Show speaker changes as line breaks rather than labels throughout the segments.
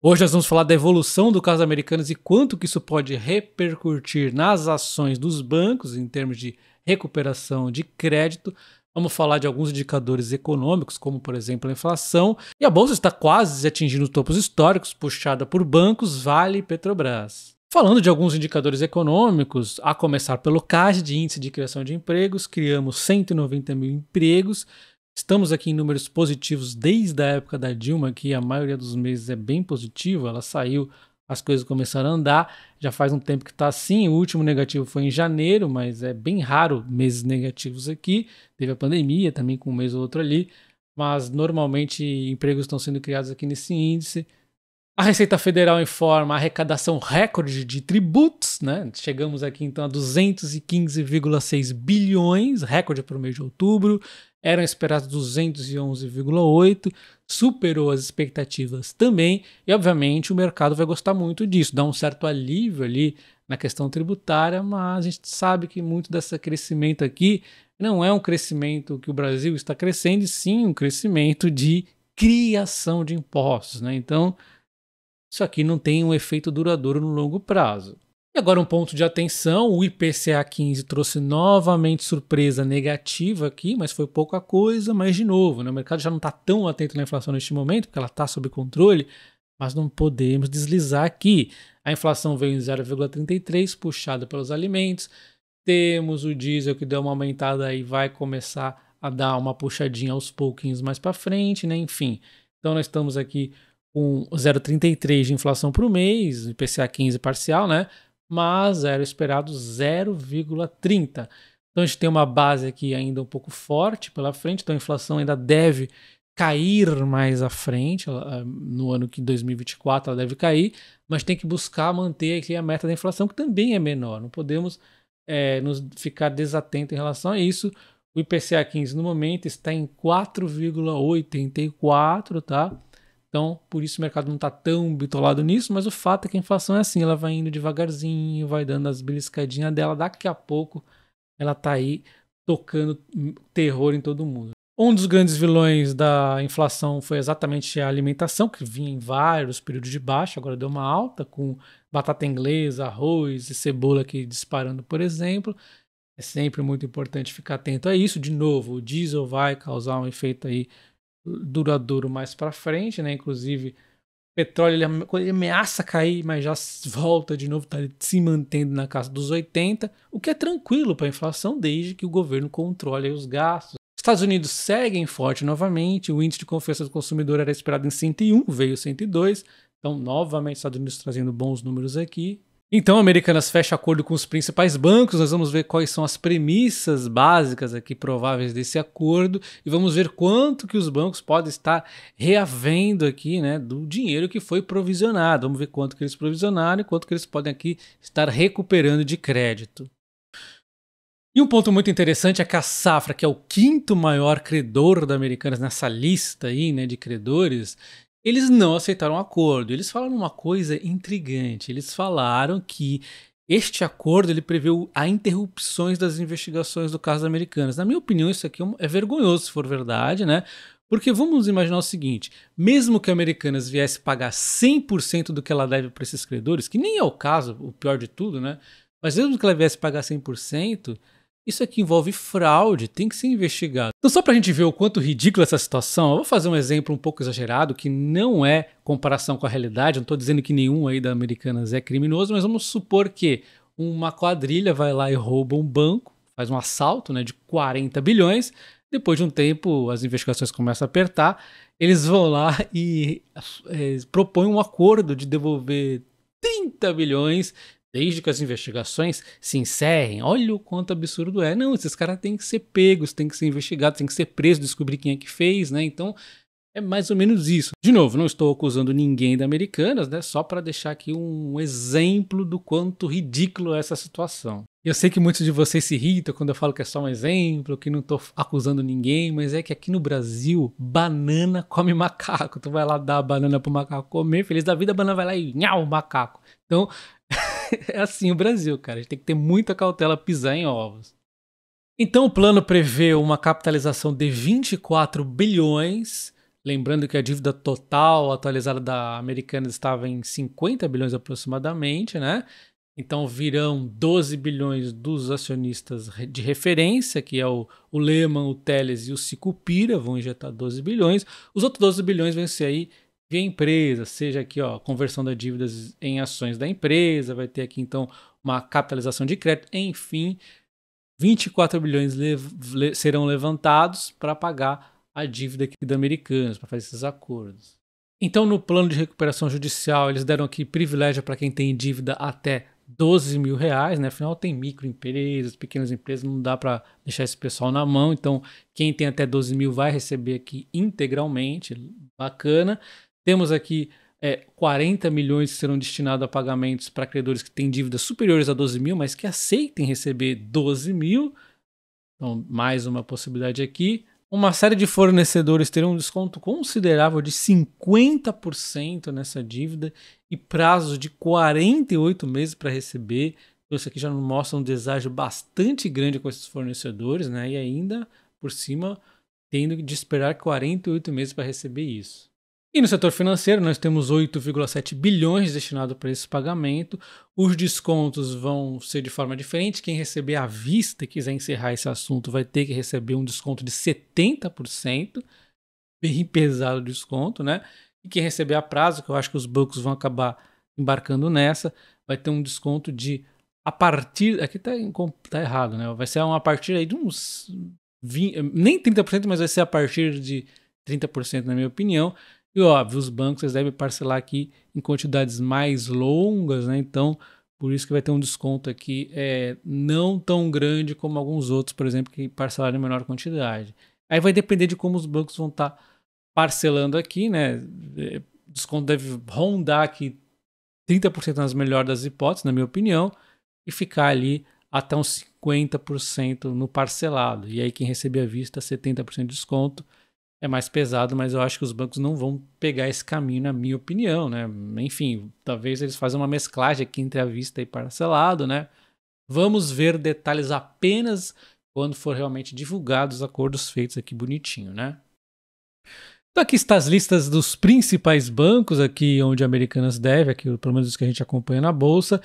Hoje nós vamos falar da evolução do caso Americanas e quanto que isso pode repercutir nas ações dos bancos em termos de recuperação de crédito. Vamos falar de alguns indicadores econômicos, como por exemplo a inflação. E a bolsa está quase atingindo topos históricos, puxada por bancos, Vale e Petrobras. Falando de alguns indicadores econômicos, a começar pelo CAGED, Índice de Criação de Empregos, criamos 190 mil empregos, Estamos aqui em números positivos desde a época da Dilma, que a maioria dos meses é bem positiva. Ela saiu, as coisas começaram a andar. Já faz um tempo que está assim. O último negativo foi em janeiro, mas é bem raro meses negativos aqui. Teve a pandemia também, com um mês ou outro ali. Mas normalmente empregos estão sendo criados aqui nesse índice. A Receita Federal informa arrecadação recorde de tributos, né? Chegamos aqui então a 215,6 bilhões, recorde para o mês de outubro eram esperados 211,8, superou as expectativas também, e obviamente o mercado vai gostar muito disso, dá um certo alívio ali na questão tributária, mas a gente sabe que muito desse crescimento aqui não é um crescimento que o Brasil está crescendo, e sim um crescimento de criação de impostos, né? Então, isso aqui não tem um efeito duradouro no longo prazo. E agora um ponto de atenção, o IPCA 15 trouxe novamente surpresa negativa aqui, mas foi pouca coisa, mas de novo, né, o mercado já não está tão atento na inflação neste momento, porque ela está sob controle, mas não podemos deslizar aqui. A inflação veio em 0,33, puxada pelos alimentos. Temos o diesel que deu uma aumentada e vai começar a dar uma puxadinha aos pouquinhos mais para frente, né? Enfim. Então nós estamos aqui com 0,33 de inflação por mês, IPCA 15 parcial, né? mas era esperado 0,30. Então a gente tem uma base aqui ainda um pouco forte pela frente, então a inflação ainda deve cair mais à frente, eh, no ano que 2024 ela deve cair, mas tem que buscar manter aqui a meta da inflação, que também é menor. Não podemos é, nos ficar desatentos em relação a isso. O IPCA 15 no momento está em 4,84, tá? Então, por isso o mercado não está tão bitolado nisso, mas o fato é que a inflação é assim, ela vai indo devagarzinho, vai dando as beliscadinhas dela, daqui a pouco ela está aí tocando terror em todo mundo. Um dos grandes vilões da inflação foi exatamente a alimentação, que vinha em vários períodos de baixa, agora deu uma alta, com batata inglesa, arroz e cebola aqui disparando, por exemplo. É sempre muito importante ficar atento a isso. De novo, o diesel vai causar um efeito aí duradouro mais para frente, né? Inclusive, petróleo ele, ameaça cair, mas já volta de novo, está se mantendo na casa dos 80, o que é tranquilo para a inflação desde que o governo controle os gastos. Estados Unidos seguem forte novamente, o índice de confiança do consumidor era esperado em 101, veio 102, então novamente Estados Unidos trazendo bons números aqui. Então, Americanas fecha acordo com os principais bancos. Nós vamos ver quais são as premissas básicas aqui prováveis desse acordo e vamos ver quanto que os bancos podem estar reavendo aqui, né, do dinheiro que foi provisionado. Vamos ver quanto que eles provisionaram e quanto que eles podem aqui estar recuperando de crédito. E um ponto muito interessante é que a Safra, que é o quinto maior credor da Americanas nessa lista aí, né, de credores, eles não aceitaram o acordo. Eles falaram uma coisa intrigante. Eles falaram que este acordo ele preveu a interrupções das investigações do caso Americanas. Na minha opinião, isso aqui é, é vergonhoso, se for verdade, né? Porque vamos imaginar o seguinte: mesmo que a Americanas viesse pagar 100% do que ela deve para esses credores, que nem é o caso, o pior de tudo, né? Mas mesmo que ela viesse pagar 100%, isso aqui envolve fraude, tem que ser investigado. Então, só para a gente ver o quanto ridícula essa situação, eu vou fazer um exemplo um pouco exagerado, que não é comparação com a realidade. Não estou dizendo que nenhum aí da Americanas é criminoso, mas vamos supor que uma quadrilha vai lá e rouba um banco, faz um assalto né, de 40 bilhões. Depois de um tempo, as investigações começam a apertar. Eles vão lá e é, propõem um acordo de devolver 30 bilhões desde que as investigações se encerrem. Olha o quanto absurdo é. Não, esses caras têm que ser pegos, têm que ser investigados, têm que ser presos, descobrir quem é que fez, né? Então, é mais ou menos isso. De novo, não estou acusando ninguém da Americanas, né? Só para deixar aqui um exemplo do quanto ridículo é essa situação. Eu sei que muitos de vocês se irritam quando eu falo que é só um exemplo, que não estou acusando ninguém, mas é que aqui no Brasil, banana come macaco. Tu vai lá dar a banana pro macaco comer, feliz da vida, a banana vai lá e nhau, macaco. Então, é assim o Brasil, cara. A gente tem que ter muita cautela pisar em ovos. Então o plano prevê uma capitalização de 24 bilhões, lembrando que a dívida total atualizada da Americanas estava em 50 bilhões aproximadamente, né? Então virão 12 bilhões dos acionistas de referência, que é o, o Lehman, o Teles e o Sicupira, vão injetar 12 bilhões. Os outros 12 bilhões vão ser aí via empresa, seja aqui, ó, conversão das dívidas em ações da empresa, vai ter aqui então uma capitalização de crédito, enfim, 24 bilhões lev le serão levantados para pagar a dívida aqui da Americanas, para fazer esses acordos. Então, no plano de recuperação judicial, eles deram aqui privilégio para quem tem dívida até 12 mil reais, né? Afinal, tem microempresas, pequenas empresas, não dá para deixar esse pessoal na mão. Então, quem tem até 12 mil vai receber aqui integralmente, bacana. Temos aqui é, 40 milhões que serão destinados a pagamentos para credores que têm dívidas superiores a 12 mil, mas que aceitem receber 12 mil. Então, mais uma possibilidade aqui. Uma série de fornecedores terão um desconto considerável de 50% nessa dívida e prazos de 48 meses para receber. Então, isso aqui já mostra um deságio bastante grande com esses fornecedores, né? E ainda por cima, tendo de esperar 48 meses para receber isso. E no setor financeiro, nós temos 8,7 bilhões destinado para esse pagamento. Os descontos vão ser de forma diferente. Quem receber à vista e quiser encerrar esse assunto vai ter que receber um desconto de 70%, bem pesado o desconto, né? E quem receber a prazo, que eu acho que os bancos vão acabar embarcando nessa, vai ter um desconto de a partir. Aqui tá, tá errado, né? Vai ser uma a partir aí de uns 20, nem 30%, mas vai ser a partir de 30%, na minha opinião e óbvio, os bancos eles devem parcelar aqui em quantidades mais longas, né? Então, por isso que vai ter um desconto aqui é, não tão grande como alguns outros, por exemplo, que parcelaram em menor quantidade. Aí vai depender de como os bancos vão estar tá parcelando aqui, né? É, desconto deve rondar aqui 30% nas melhores das hipóteses, na minha opinião, e ficar ali até uns 50% no parcelado. E aí quem receber a vista, 70% de desconto é mais pesado, mas eu acho que os bancos não vão pegar esse caminho, na minha opinião, né? Enfim, talvez eles façam uma mesclagem aqui entre a vista e parcelado, né? Vamos ver detalhes apenas quando for realmente divulgados os acordos feitos aqui bonitinho, né? Então aqui estão as listas dos principais bancos aqui onde a Americanas deve, aqui pelo menos os que a gente acompanha na bolsa,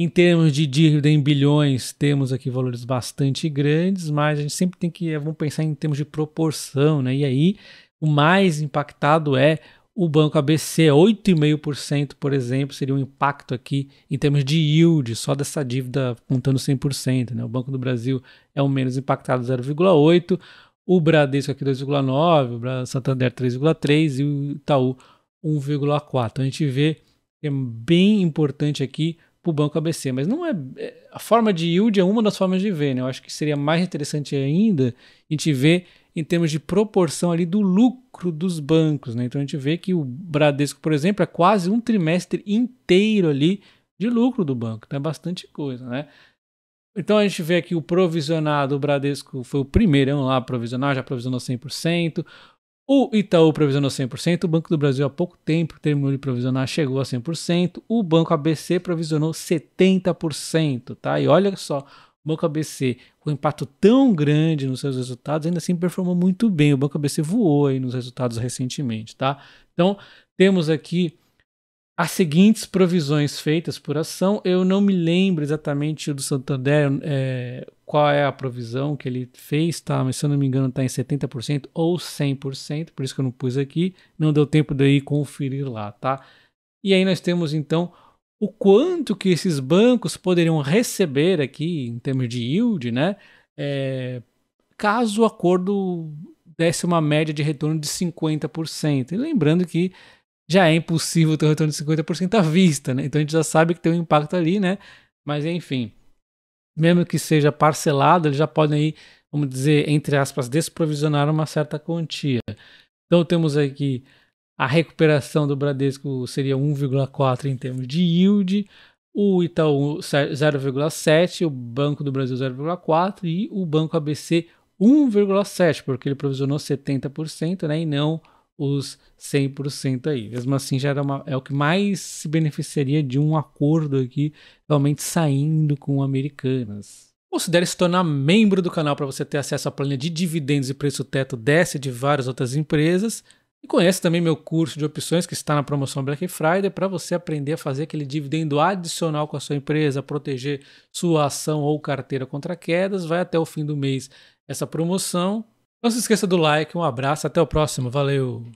em termos de dívida em bilhões, temos aqui valores bastante grandes, mas a gente sempre tem que eh, vamos pensar em termos de proporção, né? E aí, o mais impactado é o banco ABC, 8,5%, por exemplo, seria um impacto aqui em termos de yield, só dessa dívida contando 100%, né? O Banco do Brasil é o menos impactado, 0,8%, o Bradesco aqui 2,9%, o Santander 3,3% e o Itaú 1,4%. Então a gente vê que é bem importante aqui para o banco ABC. Mas não é, é. A forma de yield é uma das formas de ver, né? Eu acho que seria mais interessante ainda a gente ver em termos de proporção ali do lucro dos bancos, né? Então a gente vê que o Bradesco, por exemplo, é quase um trimestre inteiro ali de lucro do banco. Então é bastante coisa, né? Então a gente vê aqui o provisionado, o Bradesco foi o primeiro lá a provisionar, já provisionou 100%. O Itaú provisionou 100%, o Banco do Brasil há pouco tempo terminou de provisionar, chegou a 100%, o Banco ABC provisionou 70%, tá? E olha só, o Banco ABC, com um impacto tão grande nos seus resultados, ainda assim performou muito bem, o Banco ABC voou aí nos resultados recentemente, tá? Então, temos aqui as seguintes provisões feitas por ação, eu não me lembro exatamente o do Santander, é, qual é a provisão que ele fez, tá? Mas se eu não me engano, está em 70% ou 100%, por isso que eu não pus aqui, não deu tempo de ir conferir lá, tá? E aí nós temos então o quanto que esses bancos poderiam receber aqui em termos de yield, né? É, caso o acordo desse uma média de retorno de 50%. E lembrando que já é impossível ter um retorno de 50% à vista, né? Então a gente já sabe que tem um impacto ali, né? Mas enfim, mesmo que seja parcelado, eles já podem aí, vamos dizer, entre aspas, desprovisionar uma certa quantia. Então temos aqui a recuperação do Bradesco seria 1,4 em termos de yield, o Itaú 0,7, o Banco do Brasil 0,4 e o Banco ABC 1,7, porque ele provisionou 70%, né, e não os 100% aí. Mesmo assim, já era uma, é o que mais se beneficiaria de um acordo aqui realmente saindo com americanas. Considere se tornar membro do canal para você ter acesso à planilha de dividendos e preço teto dessa de várias outras empresas. E conhece também meu curso de opções que está na promoção Black Friday para você aprender a fazer aquele dividendo adicional com a sua empresa, proteger sua ação ou carteira contra quedas. Vai até o fim do mês essa promoção. Não se esqueça do like, um abraço, até o próximo, valeu!